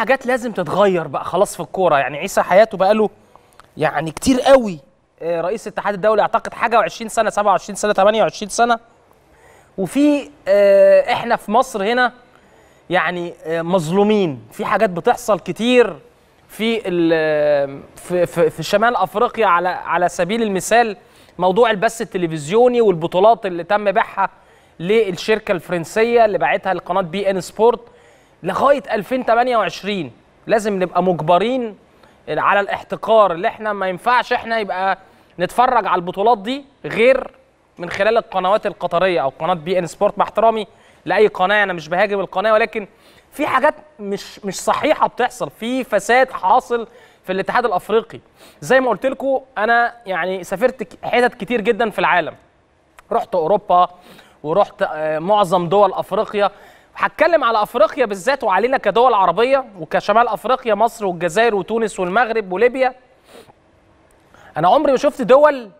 حاجات لازم تتغير بقى خلاص في الكوره يعني عيسى حياته بقى له يعني كتير قوي آه، رئيس الاتحاد الدولي اعتقد حاجه و20 سنه 27 سنه 28 سنه وفي آه، احنا في مصر هنا يعني آه، مظلومين في حاجات بتحصل كتير في في في شمال افريقيا على على سبيل المثال موضوع البث التلفزيوني والبطولات اللي تم بيعها للشركه الفرنسيه اللي باعتها لقناه بي ان سبورت لغايه 2028 لازم نبقى مجبرين على الاحتكار اللي احنا ما ينفعش احنا يبقى نتفرج على البطولات دي غير من خلال القنوات القطريه او قناه بي ان سبورت مع احترامي لاي قناه انا مش بهاجم القناه ولكن في حاجات مش مش صحيحه بتحصل في فساد حاصل في الاتحاد الافريقي زي ما قلت لكم انا يعني سافرت حتت كتير جدا في العالم رحت اوروبا ورحت آه، معظم دول افريقيا هتكلم على افريقيا بالذات وعلينا كدول عربيه وكشمال افريقيا مصر والجزائر وتونس والمغرب وليبيا انا عمري ما شفت دول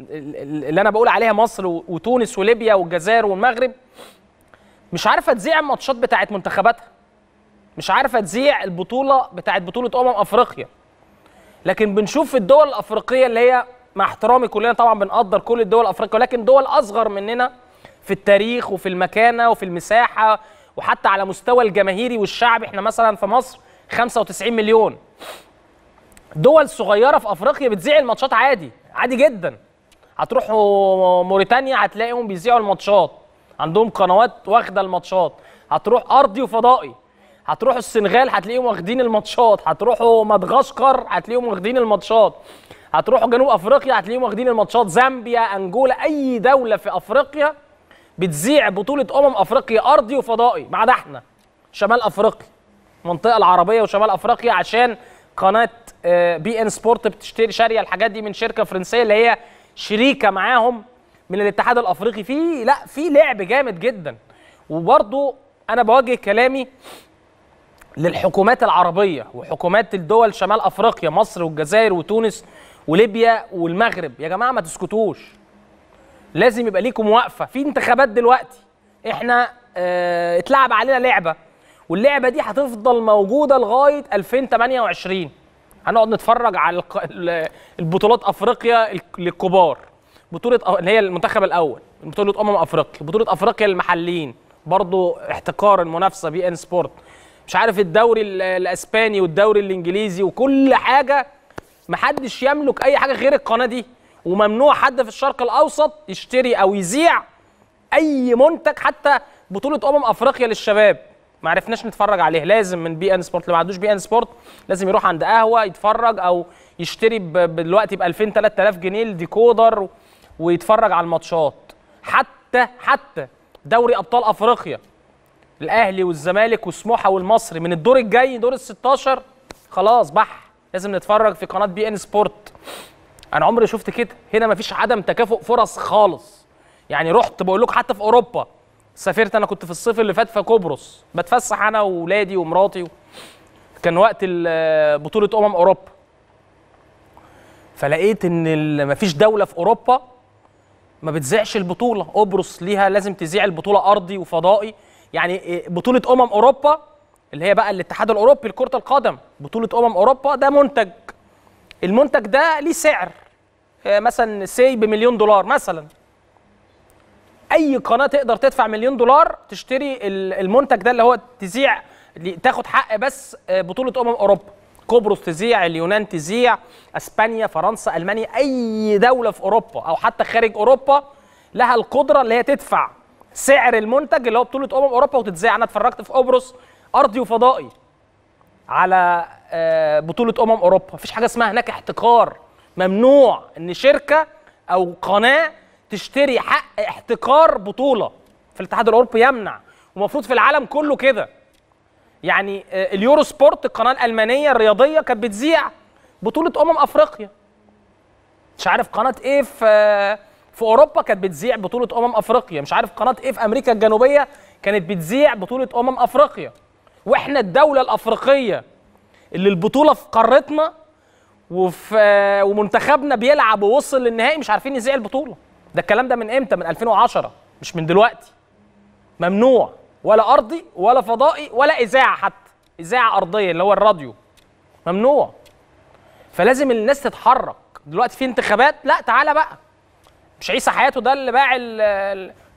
اللي انا بقول عليها مصر وتونس وليبيا والجزائر والمغرب مش عارفه تذيع الماتشات بتاعت منتخباتها مش عارفه تذيع البطوله بتاعت بطوله امم افريقيا لكن بنشوف الدول الافريقيه اللي هي مع احترامي كلنا طبعا بنقدر كل الدول الافريقيه ولكن دول اصغر مننا في التاريخ وفي المكانه وفي المساحه وحتى على مستوى الجماهيري والشعب احنا مثلا في مصر 95 مليون دول صغيره في افريقيا بتذيع الماتشات عادي عادي جدا هتروحوا موريتانيا هتلاقيهم بيذيعوا الماتشات عندهم قنوات واخده الماتشات هتروح ارضي وفضائي هتروحوا السنغال هتلاقيهم واخدين الماتشات هتروحوا مدغشقر هتلاقيهم واخدين الماتشات هتروحوا جنوب افريقيا هتلاقيهم واخدين الماتشات زامبيا انجولا اي دوله في افريقيا بتذيع بطوله امم افريقيا ارضي وفضائي ما عدا احنا شمال افريقيا المنطقه العربيه وشمال افريقيا عشان قناه آه، بي ان سبورت بتشتري شاريه الحاجات دي من شركه فرنسيه اللي هي شريكه معاهم من الاتحاد الافريقي في لا في لعب جامد جدا وبرضو انا بوجه كلامي للحكومات العربيه وحكومات الدول شمال افريقيا مصر والجزائر وتونس وليبيا والمغرب يا جماعه ما تسكتوش لازم يبقى ليكم وقفه في انتخابات دلوقتي احنا اه اتلعب علينا لعبه واللعبه دي هتفضل موجوده لغايه 2028 هنقعد نتفرج على البطولات افريقيا للكبار بطوله اللي هي المنتخب الاول بطوله امم افريقيا بطوله افريقيا للمحليين برضو احتكار المنافسه بي ان سبورت مش عارف الدوري الاسباني والدوري الانجليزي وكل حاجه محدش يملك اي حاجه غير القناه دي وممنوع حد في الشرق الاوسط يشتري او يذيع اي منتج حتى بطوله امم افريقيا للشباب ما عرفناش نتفرج عليه لازم من بي ان سبورت اللي ما عندوش بي ان سبورت لازم يروح عند قهوه يتفرج او يشتري دلوقتي ب 2000 3000 جنيه الديكودر ويتفرج على الماتشات حتى حتى دوري ابطال افريقيا الاهلي والزمالك وسموحه والمصري من الدور الجاي دور ال 16 خلاص بح لازم نتفرج في قناه بي ان سبورت انا عمري شفت كده هنا مفيش عدم تكافؤ فرص خالص يعني رحت بقول لكم حتى في اوروبا سافرت انا كنت في الصيف اللي فات في قبرص بتفسح انا واولادي ومراتي كان وقت بطوله امم اوروبا فلقيت ان مفيش دوله في اوروبا ما بتذيعش البطوله قبرص ليها لازم تذيع البطوله ارضي وفضائي يعني إيه، بطوله امم اوروبا اللي هي بقى الاتحاد الاوروبي لكره القدم بطوله امم اوروبا ده منتج المنتج ده ليه سعر آه، مثلا سي بمليون دولار مثلا اي قناه تقدر تدفع مليون دولار تشتري المنتج ده اللي هو تذيع تاخد حق بس آه، بطوله امم اوروبا قبرص تذيع اليونان تذيع اسبانيا فرنسا المانيا اي دوله في اوروبا او حتى خارج اوروبا لها القدره اللي هي تدفع سعر المنتج اللي هو بطوله امم اوروبا وتتذاع انا اتفرجت في قبرص ارضي وفضائي على آه، بطوله امم اوروبا مفيش حاجه اسمها هناك احتكار ممنوع ان شركه او قناه تشتري حق احتكار بطوله في الاتحاد الاوروبي يمنع ومفروض في العالم كله كده يعني آه، اليورو سبورت القناه الالمانيه الرياضيه كانت بتذيع بطوله امم افريقيا مش عارف قناه ايه في آه، في اوروبا كانت بتذيع بطوله امم افريقيا مش عارف قناه ايه في امريكا الجنوبيه كانت بتذيع بطوله امم افريقيا واحنا الدوله الافريقيه اللي البطوله في قارتنا وفي ومنتخبنا بيلعب ووصل للنهائي مش عارفين يذيع البطوله ده الكلام ده من امتى من 2010 مش من دلوقتي ممنوع ولا ارضي ولا فضائي ولا اذاعه حتى اذاعه ارضيه اللي هو الراديو ممنوع فلازم الناس تتحرك دلوقتي في انتخابات لا تعالى بقى مش عيسى حياته ده اللي باع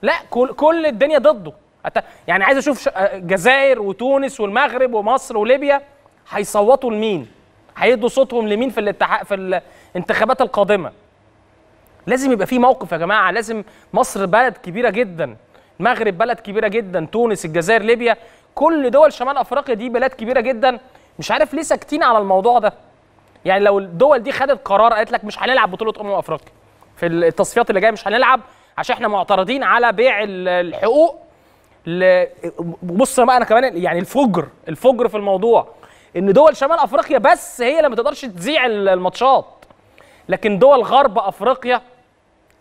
لا كل كل الدنيا ضده يعني عايز اشوف الجزائر آه، وتونس والمغرب ومصر وليبيا هيصوتوا لمين هيدوا صوتهم لمين في الاتحاد في الانتخابات القادمه لازم يبقى في موقف يا جماعه لازم مصر بلد كبيره جدا المغرب بلد كبيره جدا تونس الجزائر ليبيا كل دول شمال افريقيا دي بلاد كبيره جدا مش عارف ليه ساكتين على الموضوع ده يعني لو الدول دي خدت قرار قالت لك مش هنلعب بطوله امم افريقيا في التصفيات اللي جايه مش هنلعب عشان احنا معترضين على بيع الحقوق بص بقى انا كمان يعني الفجر الفجر في الموضوع ان دول شمال افريقيا بس هي اللي ما تقدرش تذيع الماتشات لكن دول غرب افريقيا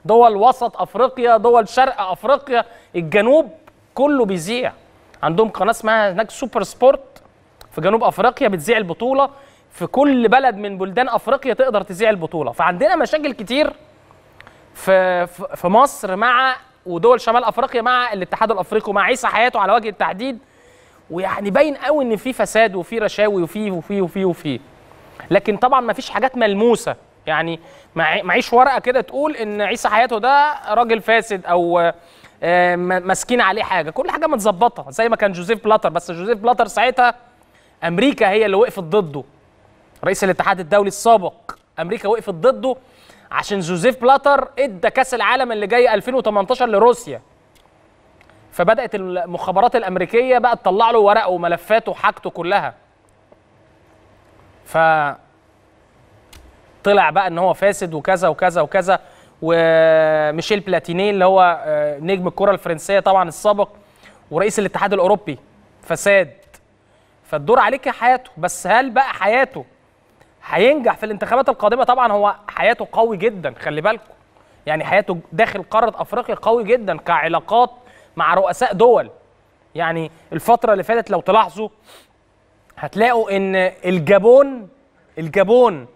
دول وسط افريقيا دول شرق افريقيا الجنوب كله بيذيع عندهم قناه اسمها هناك سوبر سبورت في جنوب افريقيا بتذيع البطوله في كل بلد من بلدان افريقيا تقدر تذيع البطوله فعندنا مشاكل كتير في في مصر مع ودول شمال افريقيا مع الاتحاد الافريقي ومع عيسى حياته على وجه التحديد ويعني باين قوي ان في فساد وفي رشاوي وفي وفي وفي وفي لكن طبعا ما فيش حاجات ملموسه يعني معيش ورقه كده تقول ان عيسى حياته ده راجل فاسد او آه، ماسكين عليه حاجه كل حاجه متظبطه زي ما كان جوزيف بلاتر بس جوزيف بلاتر ساعتها امريكا هي اللي وقفت ضده رئيس الاتحاد الدولي السابق امريكا وقفت ضده عشان جوزيف بلاتر ادى كاس العالم اللي جاي 2018 لروسيا فبدات المخابرات الامريكيه بقى تطلع له ورقه وملفاته وحاجته كلها ف طلع بقى ان هو فاسد وكذا وكذا وكذا وميشيل بلاتيني اللي هو آه، نجم الكره الفرنسيه طبعا السابق ورئيس الاتحاد الاوروبي فساد فالدور عليك يا حياته بس هل بقى حياته هينجح في الانتخابات القادمه طبعا هو حياته قوي جدا خلي بالكم يعني حياته داخل قاره افريقيا قوي جدا كعلاقات مع رؤساء دول يعني الفتره اللي فاتت لو تلاحظوا هتلاقوا ان الجابون الجابون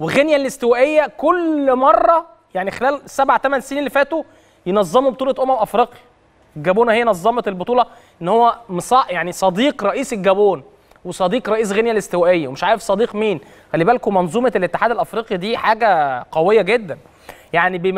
وغينيا الاستوائيه كل مره يعني خلال سبع ثمان سنين اللي فاتوا ينظموا بطوله امم افريقيا الجابون هي نظمت البطوله ان هو مصا يعني صديق رئيس الجابون وصديق رئيس غينيا الاستوائيه ومش عارف صديق مين خلي بالكم منظومه الاتحاد الافريقي دي حاجه قويه جدا يعني بما